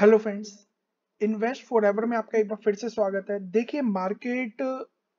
Hello friends invest forever में आपका एक बार फिर से स्वागत है देखिए मार्केट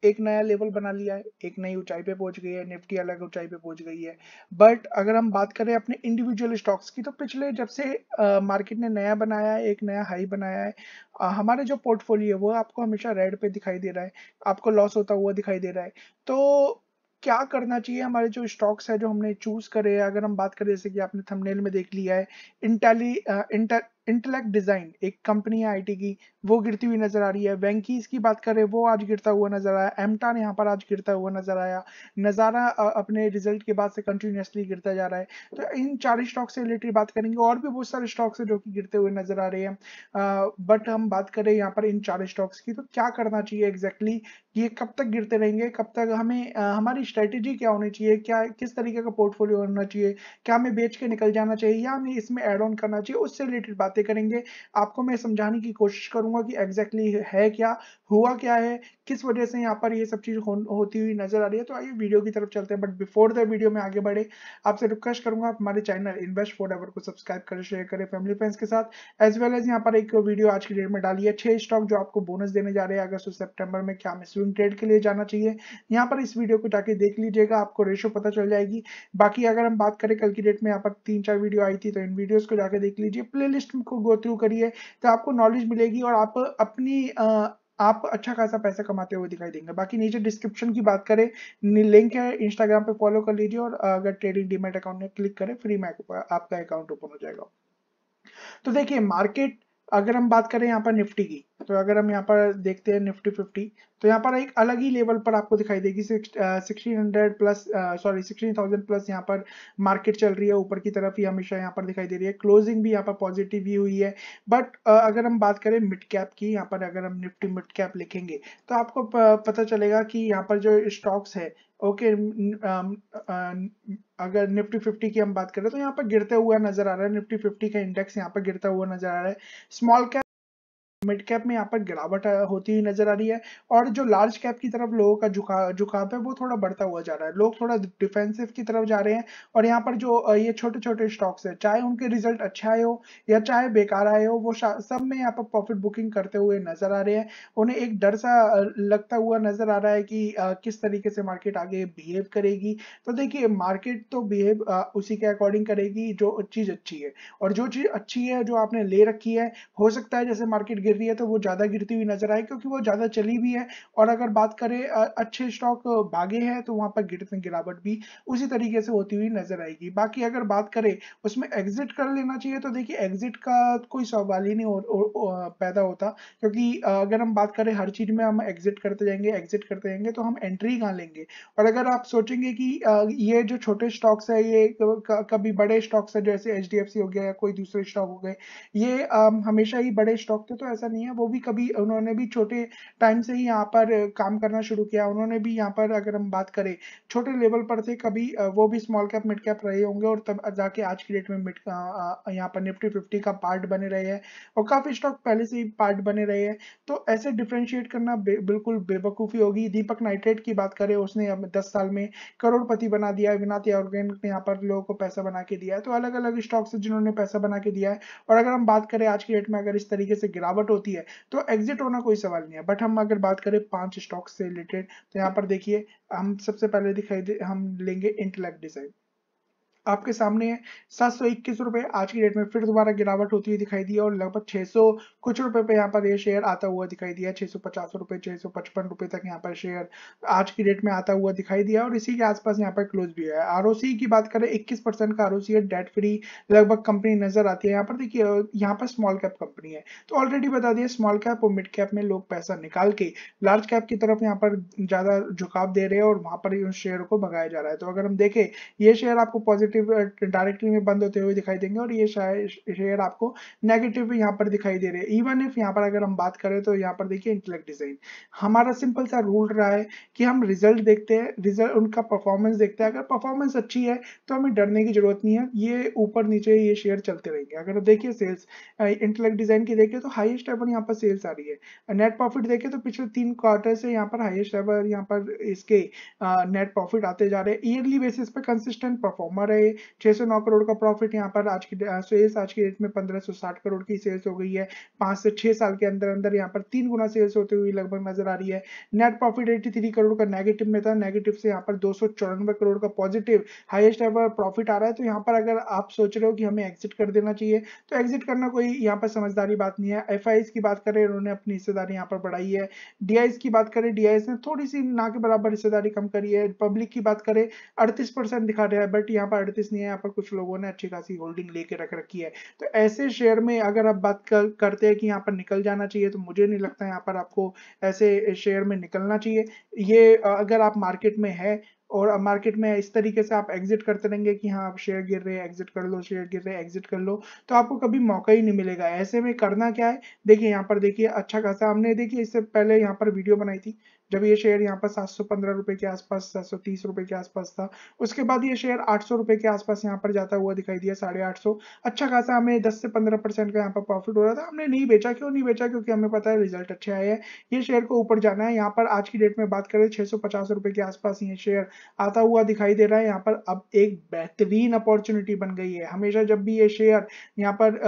एक नया लेवल बना लिया है एक नई ऊंचाई पे पहुंच गई है निफ्टी अलग ऊंचाई पे पहुंच गई है बट अगर हम बात करें अपने इंडिविजुअल स्टॉक्स की तो पिछले जब से आ, मार्केट ने नया बनाया है एक नया हाई बनाया है आ, हमारे जो पोर्टफोलियो है वो आपको हमेशा रेड पे दिखाई दे रहा है आपको लॉस होता हुआ दिखाई दे रहा है तो क्या करना चाहिए हमारे जो स्टॉक्स है जो हमने चूज करे अगर हम बात करें जैसे कि आपने थंबनेल में देख लिया है इंटेली इंटर इंटेलेक्ट डिज़ाइन एक कंपनी है आईटी की वो गिरती हुई नजर आ रही है वैंकीज की बात करें वो आज गिरता हुआ नजर आया एमटान यहाँ पर आज गिरता हुआ नजर आया नज़ारा अपने रिजल्ट के बाद से कंटिन्यूसली गिरता जा रहा है तो इन चार स्टॉक से रिलेटेड बात करेंगे और भी बहुत सारे स्टॉक्स है जो कि गिरते हुए नजर आ रहे हैं बट हम बात करें यहाँ पर इन चार स्टॉक्स की तो क्या करना चाहिए एग्जैक्टली ये कब तक गिरते रहेंगे कब तक हमें हमारी स्ट्रेटेजी क्या होनी चाहिए क्या किस तरीके का पोर्टफोलियो होना चाहिए क्या हमें बेच के निकल जाना चाहिए या हमें इसमें एड ऑन करना चाहिए उससे रिलेटेड बातें बातें करेंगे आपको मैं समझाने की कोशिश करूंगा कि एग्जैक्टली exactly है क्या हुआ क्या है किस वजह से यहाँ पर ये सब चीज़ हो, होती हुई नजर आ रही है तो आइए वीडियो की तरफ चलते हैं बट बिफोर द वीडियो में आगे बढ़े आपसे रिक्वेस्ट करूंगा आप हमारे चैनल इन्वेस्ट फॉर एवर को सब्सक्राइब करें शेयर करें फैमिली फ्रेंड्स के साथ एज वेल एज यहाँ पर एक वीडियो आज की डेट में डाली है छह स्टॉक जो आपको बोनस देने जा रहे हैं अगस्त और सेप्टेम्बर में क्या हमें स्विंग ट्रेड के लिए जाना चाहिए यहाँ पर इस वीडियो को जाके देख लीजिएगा आपको रेशो पता चल जाएगी बाकी अगर हम बात करें कल की डेट में यहाँ पर तीन चार वीडियो आई थी तो इन वीडियोस को जाके देख लीजिए प्लेलिस्ट को गो थ्रू करिए तो आपको नॉलेज मिलेगी और आप अपनी आप अच्छा खासा पैसा कमाते हुए दिखाई देंगे बाकी नीचे डिस्क्रिप्शन की बात करें लिंक है इंस्टाग्राम पे फॉलो कर लीजिए और अगर ट्रेडिंग डीमेट अकाउंट में क्लिक करें फ्री में आपका अकाउंट ओपन हो जाएगा तो देखिए मार्केट अगर हम बात करें यहाँ पर निफ्टी की सकते हो अगर हम यहाँ पर देखते हैं निफ्टी फिफ्टी तो यहाँ पर एक अलग ही लेवल पर आपको दिखाई देगी sixteen hundred plus sorry sixteen thousand plus यहाँ पर मार्केट चल रही है ऊपर की तरफ ही हमेशा यहाँ पर दिखाई दे रही है क्लोजिंग भी यहाँ पर पॉजिटिव ही हुई है बट uh, अगर हम बात करें मिड कैप की यहाँ पर अगर हम निफ्टी मिड कैप लिखेंगे तो आपको पता चलेगा कि यहाँ पर जो स्टॉक्स है ओके okay, um, uh, अगर निफ्टी फिफ्टी की हम बात करें तो यहाँ पर गिरते हुआ नजर आ रहा है निफ्टी फिफ्टी का इंडेक्स यहाँ पर गिरता हुआ नजर आ रहा है स्मॉल कैप मिड कैप में यहाँ पर गिरावट होती हुई नजर आ रही है और जो लार्ज कैप की तरफ लोगों का झुका झुकाव है वो थोड़ा बढ़ता हुआ जा रहा है लोग थोड़ा डिफेंसिव की तरफ जा रहे हैं और यहाँ पर जो ये छोटे छोटे स्टॉक्स है चाहे उनके रिजल्ट अच्छा आए हो या चाहे बेकार आए हो वो सब में यहाँ पर प्रॉफिट बुकिंग करते हुए नजर आ रहे हैं उन्हें एक डर सा लगता हुआ नजर आ रहा है कि किस तरीके से मार्केट आगे बिहेव करेगी तो देखिए मार्केट तो बिहेव उसी के अकॉर्डिंग करेगी जो चीज अच्छी है और जो चीज अच्छी है जो आपने ले रखी है हो सकता है जैसे मार्केट गिर रही है तो वो ज़्यादा गिरती हुई नजर आए क्योंकि वो ज़्यादा चली भी है और अगर बात करें अच्छे स्टॉक भागे हैं तो वहां पर गिरते गिरावट भी उसी तरीके से होती हुई नजर आएगी बाकी अगर बात करें उसमें एग्जिट कर लेना चाहिए तो देखिए एग्जिट का कोई सवाल ही नहीं पैदा होता क्योंकि अगर हम बात करें हर चीज़ में हम एग्जिट करते जाएंगे एग्जिट करते जाएंगे तो हम एंट्री कहाँ लेंगे और अगर आप सोचेंगे कि ये जो छोटे स्टॉक्स है ये कभी बड़े स्टॉक्स है जैसे एच हो गया या कोई दूसरे स्टॉक हो गए ये हमेशा ही बड़े स्टॉक थे तो ऐसा नहीं है वो भी कभी उन्होंने भी छोटे टाइम से ही यहाँ पर काम करना शुरू किया उन्होंने भी यहाँ पर अगर हम बात करें छोटे लेवल पर से कभी वो भी स्मॉल कैप मिड कैप रहे होंगे और तब जाके आज की डेट में मिड यहाँ पर निफ्टी फिफ्टी का पार्ट बने रहे हैं और काफ़ी स्टॉक पहले से ही पार्ट बने रहे हैं तो ऐसे डिफ्रेंशिएट करना बिल्कुल बेवकूफ़ी होगी दीपक नाइट्रेट की बात करें उसने दस साल में करोड़पति बना दिया है विनाथ ऑर्गेन ने यहाँ पर लोगों को पैसा बना के दिया है तो अलग अलग स्टॉक से जिन्होंने पैसा बना के दिया है और अगर हम बात करें आज की डेट में अगर इस तरीके से गिरावट आउट होती है तो एग्जिट होना कोई सवाल नहीं है बट हम अगर बात करें पांच स्टॉक्स से रिलेटेड तो यहाँ पर देखिए हम सबसे पहले दिखाई दे हम लेंगे इंटेलेक्ट डिजाइन आपके सामने है सात सौ इक्कीस रुपए आज की डेट में फिर दोबारा गिरावट होती हुई दिखाई दी और लगभग छह सौ कुछ रुपए पे यहाँ पर ये शेयर आता हुआ दिखाई दिया छह सौ पचास रुपए छह सौ पचपन रुपए तक यहाँ पर शेयर आज की डेट में आता हुआ दिखाई दिया और इसी के आसपास यहाँ पर क्लोज भी है आर की बात करें इक्कीस का आर है डेट फ्री लगभग कंपनी नजर आती है यहाँ पर देखिए यहाँ पर स्मॉल कैप कंपनी है तो ऑलरेडी बता दिया स्मॉल कैप और मिड कैप में लोग पैसा निकाल के लार्ज कैप की तरफ यहाँ पर ज्यादा झुकाव दे रहे हैं और वहां पर उन शेयर को भगाया जा रहा है तो अगर हम देखें ये शेयर आपको पॉजिटिव डायरेक्टिव डायरेक्टरी uh, में बंद होते हुए दिखाई देंगे और ये शेयर आपको नेगेटिव यहाँ पर दिखाई दे रहे हैं इवन इफ यहाँ पर अगर हम बात करें तो यहाँ पर देखिए इंटेलेक्ट डिजाइन हमारा सिंपल सा रूल रहा है कि हम रिजल्ट देखते हैं रिजल्ट उनका परफॉर्मेंस देखते हैं अगर परफॉर्मेंस अच्छी है तो हमें डरने की जरूरत नहीं है ये ऊपर नीचे ये शेयर चलते रहेंगे अगर देखिए सेल्स इंटेलेक्ट डिजाइन की देखिए तो हाईएस्ट एवर यहाँ पर सेल्स आ रही है नेट प्रॉफिट देखे तो पिछले तीन क्वार्टर से यहाँ पर हाईएस्ट एवर यहाँ पर इसके नेट प्रॉफिट आते जा रहे हैं ईयरली बेसिस पे कंसिस्टेंट परफॉर्मर है है छह सौ नौ करोड़ का प्रॉफिट यहाँ पर आज की सेल्स आज की डेट में पंद्रह सौ साठ करोड़ की सेल्स हो गई है पांच से छह साल के अंदर अंदर यहाँ पर तीन गुना सेल्स होते हुए लगभग नजर आ रही है net profit eighty three crore का नेगेटिव में था नेगेटिव से यहाँ पर दो सौ चौरानवे करोड़ का पॉजिटिव हाईएस्ट एवर प्रॉफिट आ रहा है तो यहाँ पर अगर आप सोच रहे हो कि हमें एग्जिट कर देना चाहिए तो एग्जिट करना कोई यहाँ पर समझदारी बात नहीं है एफ की बात करें उन्होंने अपनी हिस्सेदारी यहाँ पर बढ़ाई है डी की बात करें डी ने थोड़ी सी ना के बराबर हिस्सेदारी कम करी है पब्लिक की बात करें अड़तीस दिखा रहा है बट यहाँ पर अड़तीस नहीं है यहाँ पर कुछ लोगों ने अच्छी खासी होल्डिंग लेके रख रखी है तो ऐसे शेयर में अगर आप बात कर, करते हैं कि यहाँ पर निकल जाना चाहिए तो मुझे नहीं लगता यहाँ पर आपको ऐसे शेयर में निकलना चाहिए ये अगर आप मार्केट में है और मार्केट में इस तरीके से आप एग्जिट करते रहेंगे कि हाँ आप शेयर गिर रहे हैं एग्जिट कर लो शेयर गिर रहे हैं एग्जिट कर लो तो आपको कभी मौका ही नहीं मिलेगा ऐसे में करना क्या है देखिए यहाँ पर देखिए अच्छा खासा हमने देखिए इससे पहले यहाँ पर वीडियो बनाई थी जब ये शेयर यहाँ पर सात सौ पंद्रह रुपए के आसपास सात सौ तीस रुपए के आसपास था उसके बाद ये शेयर आठ सौ रुपए के आसपास यहाँ पर जाता हुआ दिखाई दिया साढ़े आठ सौ अच्छा खासा हमें दस से पंद्रह परसेंट का यहाँ पर प्रॉफिट हो रहा था हमने नहीं बेचा क्यों नहीं बेचा क्योंकि हमें पता है रिजल्ट अच्छे आए हैं ये शेयर को ऊपर जाना है यहाँ पर आज की डेट में बात करें छह सौ पचास रुपए के आसपास ये शेयर आता हुआ दिखाई दे रहा है यहाँ पर अब एक बेहतरीन अपॉर्चुनिटी बन गई है हमेशा जब भी ये शेयर यहाँ पर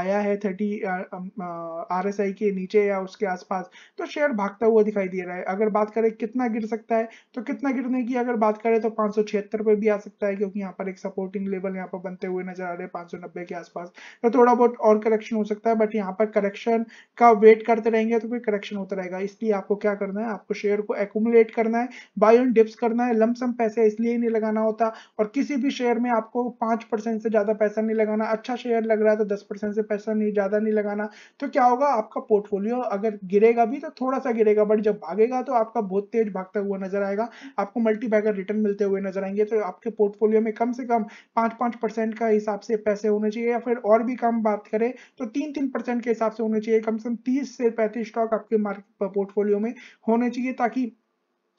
आया है थर्टी आर के नीचे या उसके आसपास तो शेयर भागता हुआ दिखाई दे रहा है अगर बात करें कितना गिर सकता है तो कितना गिरने की अगर बात करें तो पांच पे भी आ सकता है क्योंकि यहाँ पर एक सपोर्टिंग लेवल यहाँ पर बनते हुए नजर आ रहे हैं पांच के आसपास तो थोड़ा बहुत और करेक्शन हो सकता है बट यहाँ पर करेक्शन का वेट करते रहेंगे तो फिर करेक्शन होता रहेगा इसलिए आपको क्या करना है आपको शेयर को एकोमुलेट करना है बाय ऑन डिप्स करना है लमसम पैसे इसलिए नहीं लगाना होता और किसी भी शेयर में आपको पांच परसेंट से ज़्यादा पैसा नहीं लगाना अच्छा शेयर लग रहा है तो दस परसेंट से पैसा नहीं ज़्यादा नहीं लगाना तो क्या होगा आपका पोर्टफोलियो अगर गिरेगा भी तो थोड़ा सा गिरेगा बट जब भागेगा करेगा तो आपका बहुत तेज भागता हुआ नजर आएगा आपको मल्टी बैगर रिटर्न मिलते हुए नजर आएंगे तो आपके पोर्टफोलियो में कम से कम पांच पांच परसेंट का हिसाब से पैसे होने चाहिए या फिर और भी कम बात करें तो तीन तीन परसेंट के हिसाब से होने चाहिए कम से कम तीस से पैंतीस स्टॉक आपके मार्केट पोर्टफोलियो में होने चाहिए ताकि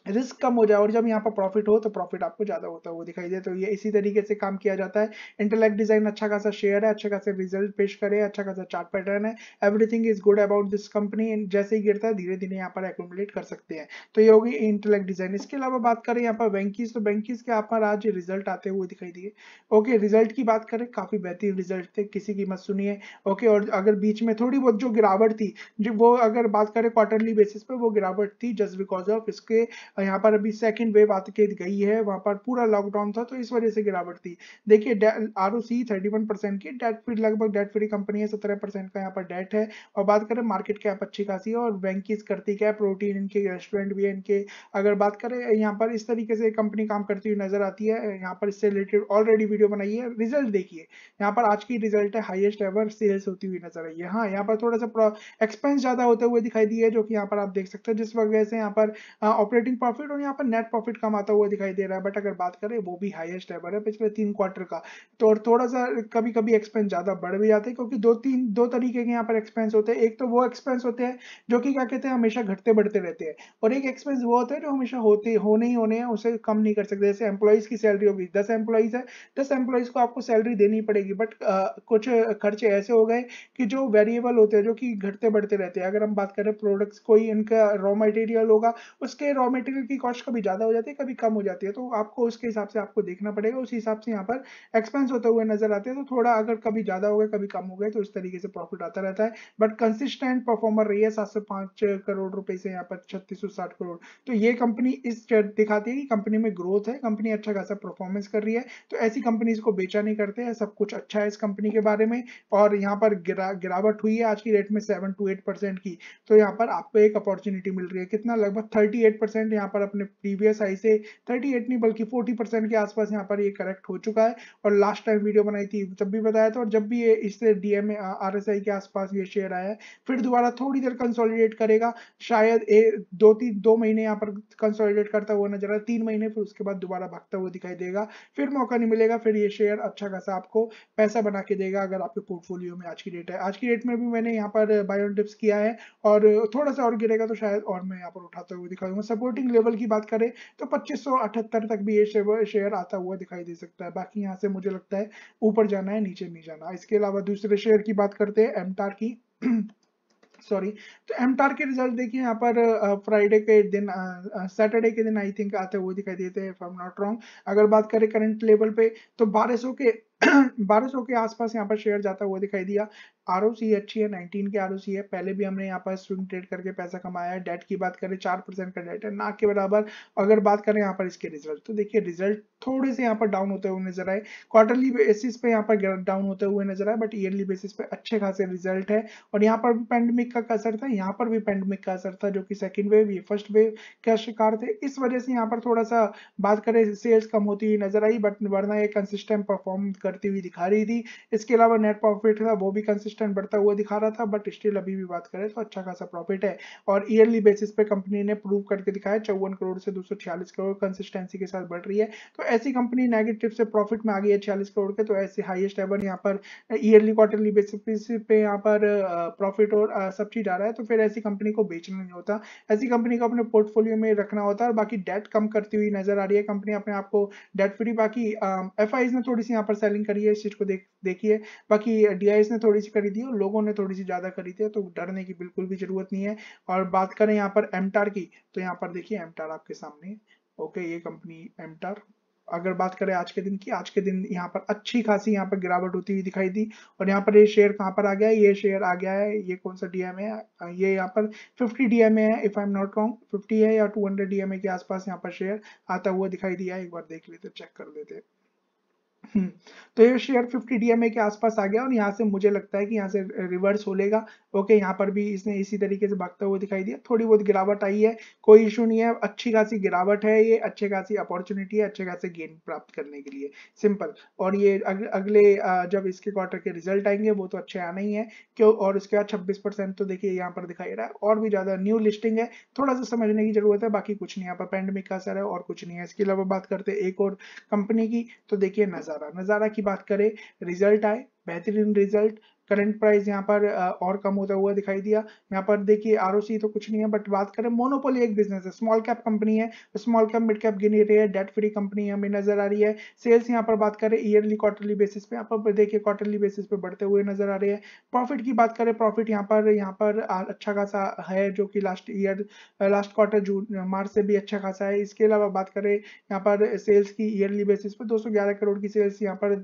रिस्क कम हो जाए और जब यहाँ पर प्रॉफिट हो तो प्रॉफिट आपको ज़्यादा होता हुआ दिखाई दे तो ये इसी तरीके से काम किया जाता है इंटेलेक्ट डिज़ाइन अच्छा खासा शेयर है अच्छा खासा रिजल्ट पेश करे अच्छा खासा चार्ट पैटर्न है everything is good about this company जैसे ही गिरता है धीरे धीरे यहाँ पर एकोमोडेट कर सकते हैं तो ये होगी इंटेलेक्ट डिज़ाइन इसके अलावा बात करें यहाँ पर बैंकिस तो बैंकिस के यहाँ पर आज रिजल्ट आते हुए दिखाई दिए ओके रिजल्ट की बात करें काफ़ी बेहतरीन रिजल्ट थे किसी की मत सुनिए ओके और अगर बीच में थोड़ी बहुत जो गिरावट थी जो वो अगर बात करें क्वार्टरली बेसिस पर वो गिरावट थी जस्ट बिकॉज ऑफ इसके यहाँ पर अभी सेकेंड वेव आते गई है वहाँ पर पूरा लॉकडाउन था तो इस वजह से गिरावट थी देखिए R O C thirty one percent की डेट फ्री लगभग डेट फ्री कंपनी है सत्रह परसेंट का यहाँ पर डेट है और बात करें मार्केट कैप अच्छी खासी है और बैंक करती क्या प्रोटीन इनके रेस्टोरेंट भी है इनके अगर बात करें यहाँ पर इस तरीके से कंपनी काम करती हुई नजर आती है यहाँ पर इससे रिलेटेड ऑलरेडी वीडियो बनाई है रिजल्ट देखिए यहाँ पर आज की रिजल्ट है हाइएस्ट एवर सेल्स होती हुई नजर आई है हाँ यहाँ पर थोड़ा सा एक्सपेंस ज्यादा होते हुए दिखाई दिए जो कि यहाँ पर आप देख सकते हैं जिस वजह से यहाँ पर ऑपरेटिंग प्रॉफिट और यहाँ पर नेट प्रॉफिट कम आता हुआ दिखाई दे रहा है बट अगर बात करें वो भी हाईएस्ट एवर है पिछले तीन क्वार्टर का तो और थोड़ा सा कभी कभी एक्सपेंस ज़्यादा बढ़ भी जाते हैं क्योंकि दो तीन दो तरीके के यहाँ पर एक्सपेंस होते हैं एक तो वो एक्सपेंस होते हैं जो कि क्या कहते हैं हमेशा घटते बढ़ते रहते हैं और एक एक्सपेंस वो होता है जो हमेशा होते होने ही होने हैं उसे कम नहीं कर सकते जैसे एम्प्लॉयज़ की सैलरी होगी दस एम्प्लॉयज़ है दस एम्प्लॉयज़ को आपको सैलरी देनी पड़ेगी बट कुछ खर्चे ऐसे हो गए कि जो वेरिएबल होते हैं जो कि घटते बढ़ते रहते हैं अगर हम बात करें प्रोडक्ट्स कोई इनका रॉ मटेरियल होगा उसके रॉ मटेरियल मटेरियल की कॉस्ट कभी ज़्यादा हो जाती है कभी कम हो जाती है तो आपको उसके हिसाब से आपको देखना पड़ेगा उस हिसाब से यहाँ पर एक्सपेंस होते हुए नजर आते हैं तो थोड़ा अगर कभी ज़्यादा हो गया कभी कम हो गया तो इस तरीके से प्रॉफिट आता रहता है बट कंसिस्टेंट परफॉर्मर रही है सात सौ पाँच करोड़ रुपए से यहाँ पर छत्तीस सौ साठ करोड़ तो ये कंपनी इस दिखाती है कि कंपनी में ग्रोथ है कंपनी अच्छा खासा परफॉर्मेंस कर रही है तो ऐसी कंपनीज को बेचा नहीं करते हैं सब कुछ अच्छा है इस कंपनी के बारे में और यहाँ पर गिरा गिरावट हुई है आज की रेट में सेवन टू एट परसेंट की तो यहाँ पर आपको एक अपॉर्चुनिटी मिल रही है कितना लगभग थर्टी एट परसेंट यहाँ पर अपने प्रीवियस आई से 38 नहीं बल्कि 40 परसेंट के आसपास यहाँ पर ये करेक्ट हो चुका है और लास्ट टाइम वीडियो बनाई थी जब भी बताया था और जब भी ये इससे D M R S I के आसपास ये शेयर आया है फिर दोबारा थोड़ी देर कंसोलिडेट करेगा शायद ए, दो तीन दो महीने यहाँ पर कंसोलिडेट करता हुआ नजर आया तीन महीने फिर उसके बाद दोबारा भागता हुआ दिखाई देगा फिर मौका नहीं मिलेगा फिर ये शेयर अच्छा खासा आपको पैसा बना के देगा अगर आपके पोर्टफोलियो में आज की डेट है आज की डेट में भी मैंने यहाँ पर बायोन किया है और थोड़ा सा और गिरेगा तो शायद और मैं यहाँ पर उठाता हुआ दिखाऊंगा सपोर्टिंग ओपनिंग लेवल की बात करें तो पच्चीस तक भी ये शेयर आता हुआ दिखाई दे सकता है बाकी यहाँ से मुझे लगता है ऊपर जाना है नीचे नहीं जाना इसके अलावा दूसरे शेयर की बात करते हैं एमटार की सॉरी तो एमटार के रिजल्ट देखिए यहाँ पर फ्राइडे के दिन सैटरडे के दिन आई थिंक आते हुए दिखाई देते हैं if I am not wrong अगर बात करें करंट लेवल पे तो 1200 के बारह सौ के आसपास यहाँ पर शेयर जाता हुआ दिखाई दिया आर अच्छी है 19 की आर है पहले भी हमने यहाँ पर स्विंग ट्रेड करके पैसा कमाया है डेट की बात करें चार परसेंट का डेट है ना के बराबर अगर बात करें यहाँ पर इसके रिजल्ट तो देखिए रिजल्ट थोड़े से यहाँ पर डाउन होते हुए नजर आए क्वार्टरली बेसिस पे यहाँ पर डाउन होते हुए नजर आए बट ईयरली बेसिस पे अच्छे खासे रिजल्ट है और यहाँ पर भी पैंडमिक का असर था यहाँ पर भी पैंडमिक का असर था जो कि सेकेंड वेव ये फर्स्ट वेव का शिकार थे इस वजह से यहाँ पर थोड़ा सा बात करें सेल्स कम होती हुई नजर आई बट वरना ये कंसिस्टेंट परफॉर्म करती हुई दिखा रही थी इसके अलावा नेट प्रॉफिट था वो भी कंसिस्टेंट बढ़ता हुआ दिखा रहा था बट स्टिल अभी भी बात करें तो अच्छा खासा प्रॉफिट है और ईयरली बेसिस पे कंपनी ने प्रूव करके दिखाया चौवन करोड़ से दो करोड़ कंसिस्टेंसी के साथ बढ़ रही है तो ऐसी कंपनी नेगेटिव से प्रॉफिट में आ गई है छियालीस करोड़ के तो ऐसे हाइएस्ट एवर यहाँ पर ईयरली क्वार्टरली बेसिस पे यहाँ पर प्रॉफिट और सब चीज आ रहा है तो फिर ऐसी कंपनी को बेचना नहीं होता ऐसी कंपनी को अपने पोर्टफोलियो में रखना होता है और बाकी डेट कम करती हुई नजर आ रही है कंपनी अपने आप को डेट फ्री बाकी एफ ने थोड़ी सी यहाँ पर सेलिंग सेलिंग करी है इस चीज को देख देखिए बाकी डी ने थोड़ी सी करी थी और लोगों ने थोड़ी सी ज्यादा करी थी तो डरने की बिल्कुल भी जरूरत नहीं है और बात करें यहाँ पर एमटार की तो यहाँ पर देखिए एमटार आपके सामने ओके ये कंपनी एमटार अगर बात करें आज के दिन की आज के दिन यहाँ पर अच्छी खासी यहाँ पर गिरावट होती हुई दिखाई दी और यहाँ पर ये शेयर कहाँ पर आ गया है ये शेयर आ गया है ये कौन सा डीएमए है ये यहाँ पर 50 डीएमए है if I am not wrong 50 है या 200 डीएमए के आसपास यहाँ पर शेयर आता हुआ दिखाई दिया एक बार देख लेते चेक कर लेते हैं हम्म। तो ये शेयर 50 डीएमए के आसपास आ गया और यहाँ से मुझे लगता है कि यहाँ से रिवर्स हो लेगा ओके यहाँ पर भी इसने इसी तरीके से भागता हुआ दिखाई दिया थोड़ी बहुत गिरावट आई है कोई इशू नहीं है अच्छी खासी गिरावट है ये अच्छे खासी अपॉर्चुनिटी है अच्छे खासे गेन प्राप्त करने के लिए सिंपल और ये अग, अगले जब इसके क्वार्टर के रिजल्ट आएंगे वो तो अच्छे आना ही है क्यों और उसके बाद छब्बीस तो देखिए यहाँ पर दिखाई रहा है और भी ज्यादा न्यू लिस्टिंग है थोड़ा सा समझने की जरूरत है बाकी कुछ नहीं यहाँ पर पैंडमिक का असर है और कुछ नहीं है इसके अलावा बात करते एक और कंपनी की तो देखिए नजर नजारा नज़ारा की बात करें रिजल्ट आए बेहतरीन रिजल्ट करंट प्राइस यहाँ पर और कम होता हुआ दिखाई दिया यहाँ पर देखिए आर तो कुछ नहीं है बट बात करें मोनोपोली एक बिजनेस है स्मॉल कैप कंपनी है स्मॉल कैप मिड कैप गिनी रही है डेट फ्री कंपनी हमें नजर आ रही है सेल्स यहाँ पर बात करें ईयरली क्वार्टरली बेसिस पे यहाँ पर देखिए क्वार्टरली बेसिस पे बढ़ते हुए नजर आ रही है प्रॉफिट की बात करें प्रॉफिट यहाँ पर यहाँ पर अच्छा खासा है जो कि last year last quarter June March से भी अच्छा खासा है इसके अलावा बात करें यहाँ पर सेल्स की ईयरली बेसिस पर दो करोड़ की सेल्स यहाँ पर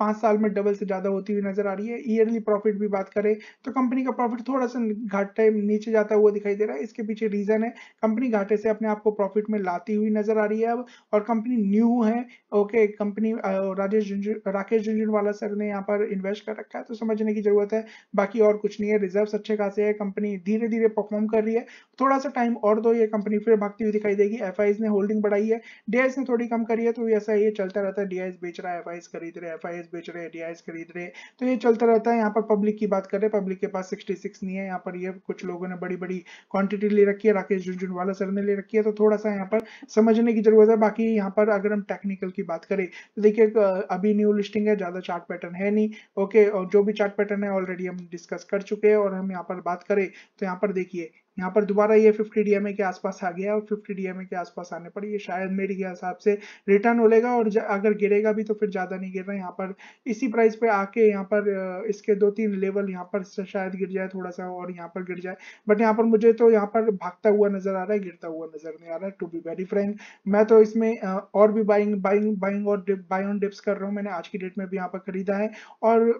पाँच साल में डबल से ज़्यादा होती हुई नजर आ रही है ईयरली प्रॉफिट भी बात करें तो कंपनी का प्रॉफिट थोड़ा सा घाटे नीचे जाता हुआ दिखाई दे रहा है इसके पीछे रीज़न है कंपनी घाटे से अपने आप को प्रॉफिट में लाती हुई नजर आ रही है अब और कंपनी न्यू है okay company Rajesh Rakesh Jhunjhunwala sir ने यहाँ पर इन्वेस्ट कर रखा है तो समझने की जरूरत है बाकी और कुछ नहीं है रिजर्व अच्छे खासे है कंपनी धीरे धीरे परफॉर्म कर रही है थोड़ा सा टाइम और दो ये कंपनी फिर भागती हुई दिखाई देगी एफ ने होल्डिंग बढ़ाई है डी ने थोड़ी कम करी है तो ऐसा ये चलता रहता है डीआईएस बेच रहा है एफ खरीद रहे हैं एफ बेच रहे एडीआईस खरीद रहे तो ये चलता रहता है यहाँ पर पब्लिक की बात करें पब्लिक के पास 66 नहीं है यहाँ पर ये कुछ लोगों ने बड़ी बड़ी क्वांटिटी ले रखी है राकेश झुंझुनवाला सर ने ले रखी है तो थोड़ा सा यहाँ पर समझने की जरूरत है बाकी यहाँ पर अगर हम टेक्निकल की बात करें तो देखिए अभी न्यू लिस्टिंग है ज्यादा चार्ट पैटर्न है नहीं ओके और जो भी चार्ट पैटर्न है ऑलरेडी हम डिस्कस कर चुके हैं और हम यहाँ पर बात करें तो यहाँ पर देखिए यहाँ पर दोबारा ये 50 डीएमए के आसपास आ गया और 50 डीएमए के आसपास आने पर ये शायद मेरे हिसाब से रिटर्न हो लेगा और अगर गिरेगा भी तो फिर ज़्यादा नहीं गिर रहा यहाँ पर इसी प्राइस पे आके यहाँ पर इसके दो तीन लेवल यहाँ पर शायद गिर जाए थोड़ा सा और यहाँ पर गिर जाए बट यहाँ पर मुझे तो यहाँ पर भागता हुआ नजर आ रहा है गिरता हुआ नजर नहीं आ रहा है टू बी वेरी फ्रेंक मैं तो इसमें और भी बाइंग बाइंग बाइंग और बाई ऑन डिप्स कर रहा हूँ मैंने आज की डेट में भी यहाँ पर खरीदा है और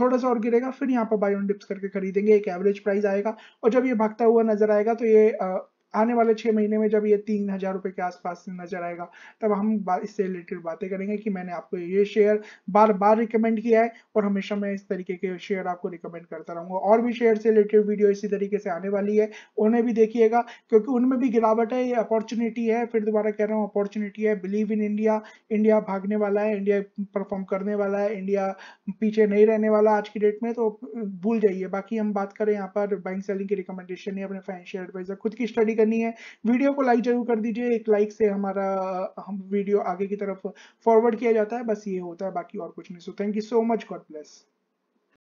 थोड़ा सा और गिरेगा फिर यहाँ पर बाई ऑन डिप्स करके खरीदेंगे एक एवरेज प्राइस आएगा और जब ये भागता हुआ नजर नजर आएगा तो ये आने वाले छः महीने में जब ये तीन हज़ार रुपये के आसपास नज़र आएगा तब हम इससे रिलेटेड बातें करेंगे कि मैंने आपको ये शेयर बार बार रिकमेंड किया है और हमेशा मैं इस तरीके के शेयर आपको रिकमेंड करता रहूँगा और भी शेयर से रिलेटेड वीडियो इसी तरीके से आने वाली है उन्हें भी देखिएगा क्योंकि उनमें भी गिरावट है ये अपॉर्चुनिटी है फिर दोबारा कह रहा हूँ अपॉर्चुनिटी है बिलीव इन इंडिया इंडिया भागने वाला है इंडिया परफॉर्म करने वाला है इंडिया पीछे नहीं रहने वाला आज की डेट में तो भूल जाइए बाकी हम बात करें यहाँ पर बैंक सेलिंग की रिकमेंडेशन या अपने फाइनेंशियल एडवाइजर खुद की स्टडी करनी है वीडियो को लाइक जरूर कर दीजिए एक लाइक से हमारा हम वीडियो आगे की तरफ फॉरवर्ड किया जाता है बस ये होता है बाकी और कुछ नहीं so thank you so much God bless